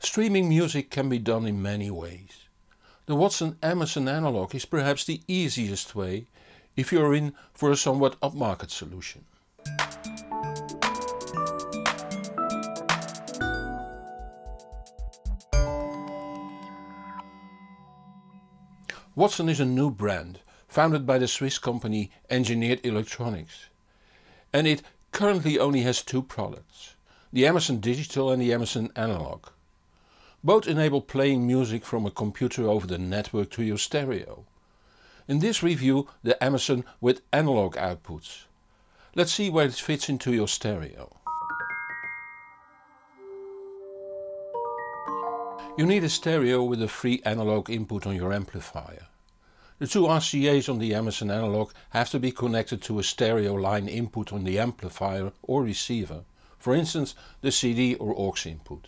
Streaming music can be done in many ways. The Watson Emerson analog is perhaps the easiest way if you are in for a somewhat upmarket solution. Watson is a new brand founded by the Swiss company Engineered Electronics. And it currently only has two products, the Emerson Digital and the Emerson Analog. Both enable playing music from a computer over the network to your stereo. In this review the Amazon with analog outputs. Let's see where it fits into your stereo. You need a stereo with a free analog input on your amplifier. The two RCA's on the Amazon analog have to be connected to a stereo line input on the amplifier or receiver, for instance the CD or aux input.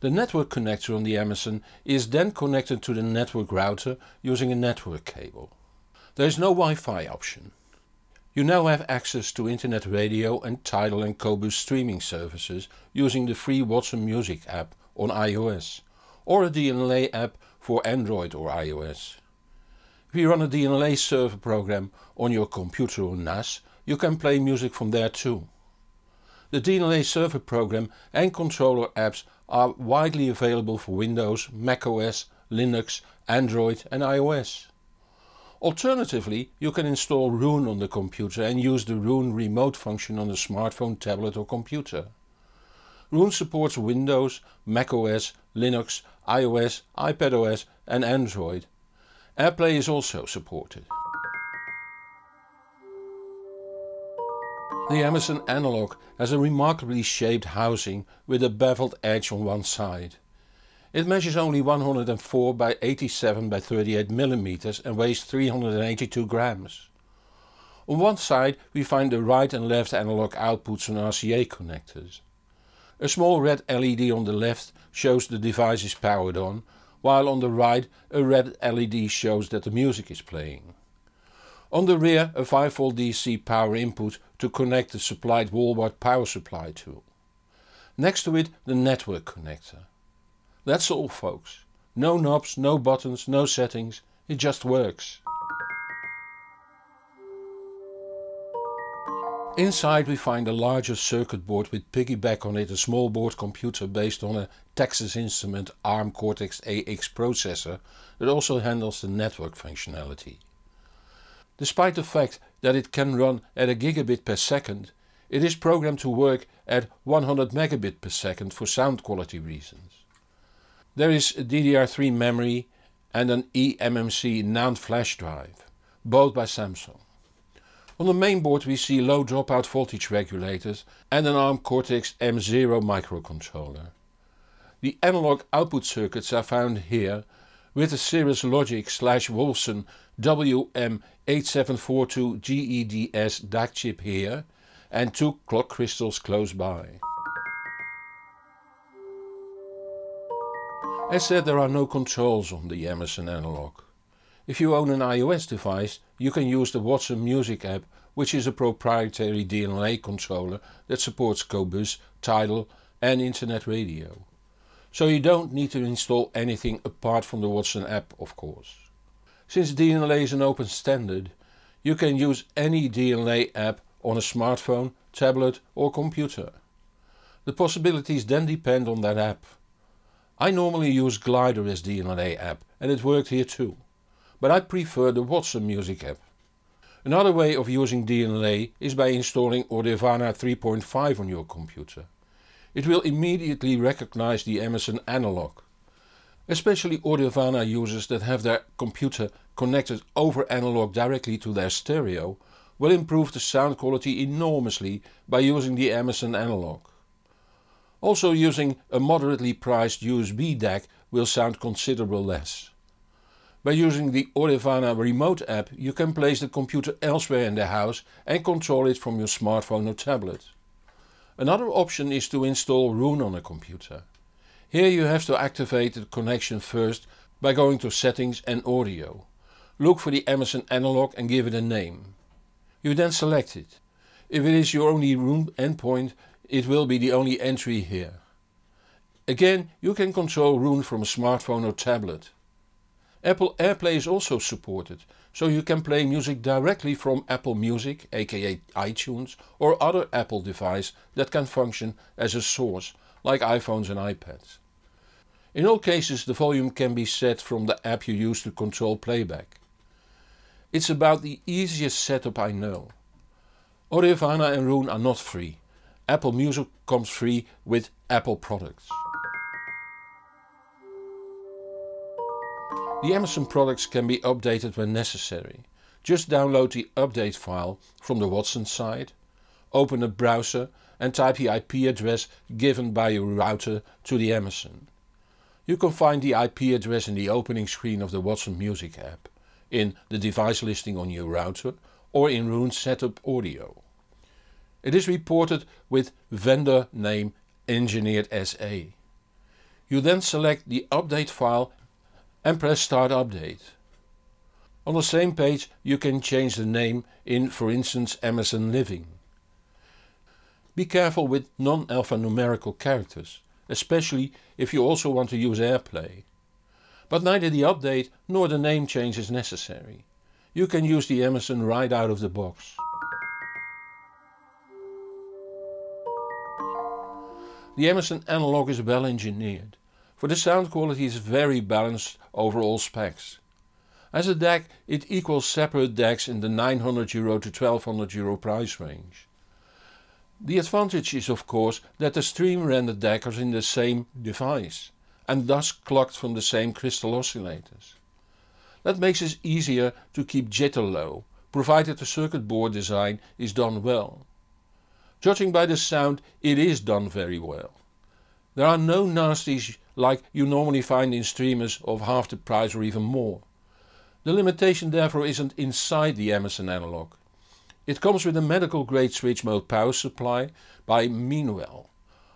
The network connector on the Amazon is then connected to the network router using a network cable. There is no Wi-Fi option. You now have access to internet radio and Tidal and Kobo streaming services using the free Watson Music app on iOS or a DLNA app for Android or iOS. If you run a DLNA server program on your computer or NAS, you can play music from there too the DLNA server program and controller apps are widely available for Windows, macOS, Linux, Android and iOS. Alternatively, you can install Rune on the computer and use the Rune remote function on the smartphone, tablet or computer. Rune supports Windows, macOS, Linux, iOS, iPadOS and Android. AirPlay is also supported. The Emerson Analog has a remarkably shaped housing with a beveled edge on one side. It measures only 104 by 87 by 38 millimeters and weighs 382 grams. On one side we find the right and left analog outputs on RCA connectors. A small red LED on the left shows the device is powered on, while on the right a red LED shows that the music is playing. On the rear a 5V DC power input to connect the supplied wallboard power supply to. Next to it the network connector. That's all folks. No knobs, no buttons, no settings, it just works. Inside we find a larger circuit board with piggyback on it a small board computer based on a Texas Instrument ARM Cortex-AX processor that also handles the network functionality. Despite the fact that it can run at a gigabit per second, it is programmed to work at 100 megabit per second for sound quality reasons. There is DDR3 memory and an eMMC NAND flash drive, both by Samsung. On the mainboard we see low dropout voltage regulators and an ARM Cortex-M0 microcontroller. The analog output circuits are found here with a Cirrus Logic slash Wolfson WM8742GEDS DAC chip here and two clock crystals close by. As said there are no controls on the Emerson analog. If you own an iOS device you can use the Watson Music app which is a proprietary DLNA controller that supports Cobus, Tidal and internet radio. So you don't need to install anything apart from the Watson app of course. Since DLNA is an open standard, you can use any DLNA app on a smartphone, tablet or computer. The possibilities then depend on that app. I normally use Glider as DLNA app and it worked here too, but I prefer the Watson Music app. Another way of using DLNA is by installing Ordivana 3.5 on your computer. It will immediately recognize the Emerson analog especially Audiovana users that have their computer connected over analog directly to their stereo, will improve the sound quality enormously by using the Amazon analog. Also using a moderately priced USB DAC will sound considerably less. By using the Audiovana remote app you can place the computer elsewhere in the house and control it from your smartphone or tablet. Another option is to install Roon on a computer. Here you have to activate the connection first by going to settings and audio. Look for the Emerson analog and give it a name. You then select it. If it is your only room endpoint, it will be the only entry here. Again, you can control room from a smartphone or tablet. Apple AirPlay is also supported, so you can play music directly from Apple Music, aka iTunes, or other Apple device that can function as a source, like iPhones and iPads. In all cases the volume can be set from the app you use to control playback. It's about the easiest setup I know. Orivana and Roon are not free. Apple Music comes free with Apple products. The Amazon products can be updated when necessary. Just download the update file from the Watson site, open a browser and type the IP address given by your router to the Amazon. You can find the IP address in the opening screen of the Watson Music app, in the device listing on your router or in Roon Setup Audio. It is reported with vendor name engineered SA. You then select the update file and press Start Update. On the same page you can change the name in for instance Amazon Living. Be careful with non-alphanumerical characters, especially if you also want to use AirPlay. But neither the update nor the name change is necessary. You can use the Amazon right out of the box. The Amazon Analog is well engineered for the sound quality is very balanced over all specs. As a DAC it equals separate DACs in the 900 euro to 1200 euro price range. The advantage is of course that the stream rendered DAC is in the same device and thus clocked from the same crystal oscillators. That makes it easier to keep jitter low, provided the circuit board design is done well. Judging by the sound, it is done very well. There are no nasties like you normally find in streamers of half the price or even more. The limitation therefore isn't inside the Emerson analog. It comes with a medical grade switch mode power supply by Meanwell.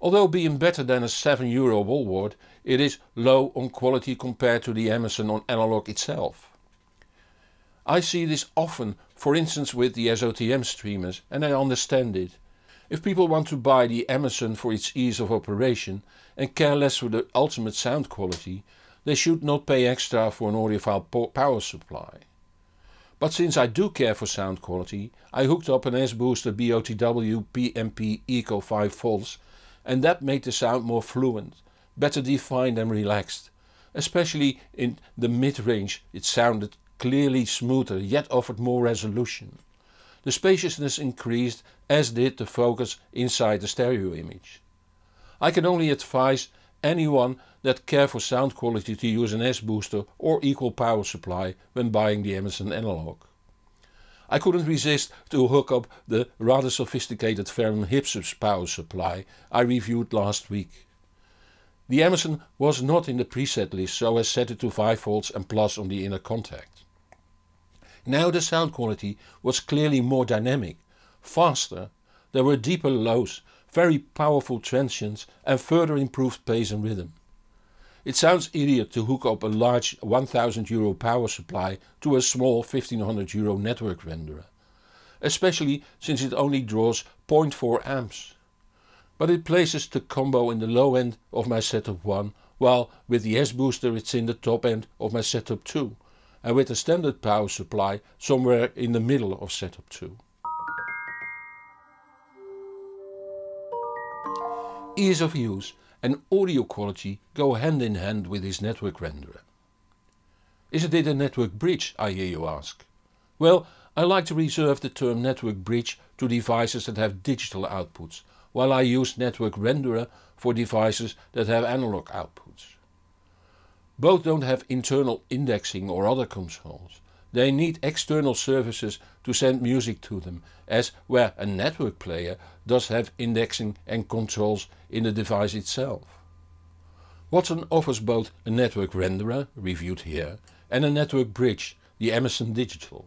Although being better than a 7 euro wall wart, it is low on quality compared to the Emerson on analog itself. I see this often, for instance with the SOTM streamers, and I understand it. If people want to buy the Emerson for its ease of operation and care less for the ultimate sound quality, they should not pay extra for an audiophile power supply. But since I do care for sound quality, I hooked up an S-Booster BOTW PMP Eco 5 volts and that made the sound more fluent, better defined and relaxed. Especially in the mid-range it sounded clearly smoother yet offered more resolution the spaciousness increased as did the focus inside the stereo image. I can only advise anyone that care for sound quality to use an S-booster or equal power supply when buying the Emerson analog. I couldn't resist to hook up the rather sophisticated Ferron Hipsip's power supply I reviewed last week. The Emerson was not in the preset list so I set it to 5V and plus on the inner contact. Now the sound quality was clearly more dynamic, faster, there were deeper lows, very powerful transients and further improved pace and rhythm. It sounds idiot to hook up a large 1000 euro power supply to a small 1500 euro network renderer, especially since it only draws 0.4 amps. But it places the combo in the low end of my setup 1, while with the S booster it's in the top end of my setup 2, and with a standard power supply somewhere in the middle of setup 2. Ease of use and audio quality go hand in hand with this network renderer. Isn't it a network bridge, I hear you ask? Well, I like to reserve the term network bridge to devices that have digital outputs, while I use network renderer for devices that have analog outputs. Both don't have internal indexing or other consoles. They need external services to send music to them, as where a network player does have indexing and controls in the device itself. Watson offers both a network renderer, reviewed here, and a network bridge, the Emerson Digital.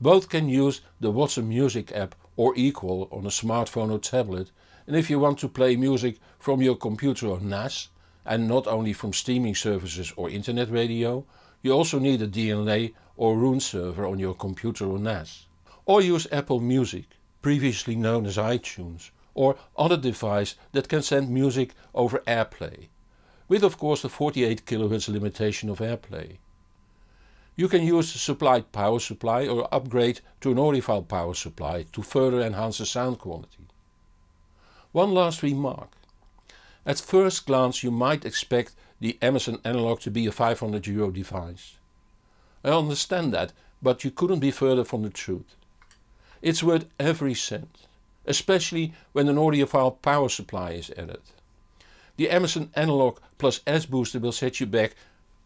Both can use the Watson Music app or Equal on a smartphone or tablet and if you want to play music from your computer or NAS and not only from streaming services or internet radio, you also need a DLNA or Roon server on your computer or NAS. Or use Apple Music, previously known as iTunes, or other device that can send music over AirPlay, with of course the 48 kHz limitation of AirPlay. You can use the supplied power supply or upgrade to an Orifile power supply to further enhance the sound quality. One last remark. At first glance you might expect the Amazon Analog to be a 500 euro device. I understand that, but you couldn't be further from the truth. It's worth every cent, especially when an audiophile power supply is added. The Amazon Analog plus S booster will set you back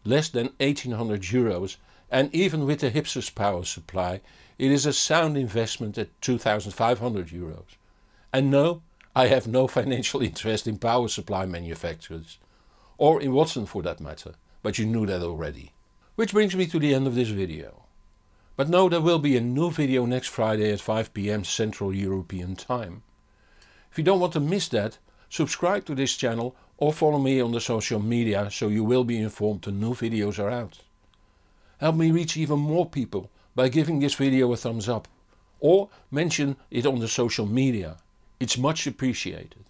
less than 1800 euros and even with the Hypsus power supply it is a sound investment at 2500 euros. And no, I have no financial interest in power supply manufacturers, or in Watson for that matter, but you knew that already. Which brings me to the end of this video. But no, there will be a new video next Friday at 5pm Central European time. If you don't want to miss that, subscribe to this channel or follow me on the social media so you will be informed when new videos are out. Help me reach even more people by giving this video a thumbs up or mention it on the social media. It's much appreciated.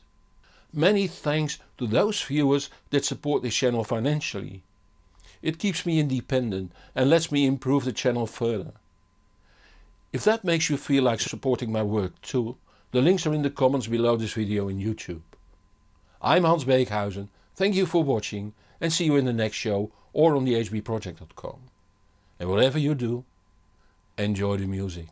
Many thanks to those viewers that support this channel financially. It keeps me independent and lets me improve the channel further. If that makes you feel like supporting my work too, the links are in the comments below this video in YouTube. I'm Hans Beekhuyzen. thank you for watching and see you in the next show or on thehbproject.com. And whatever you do, enjoy the music.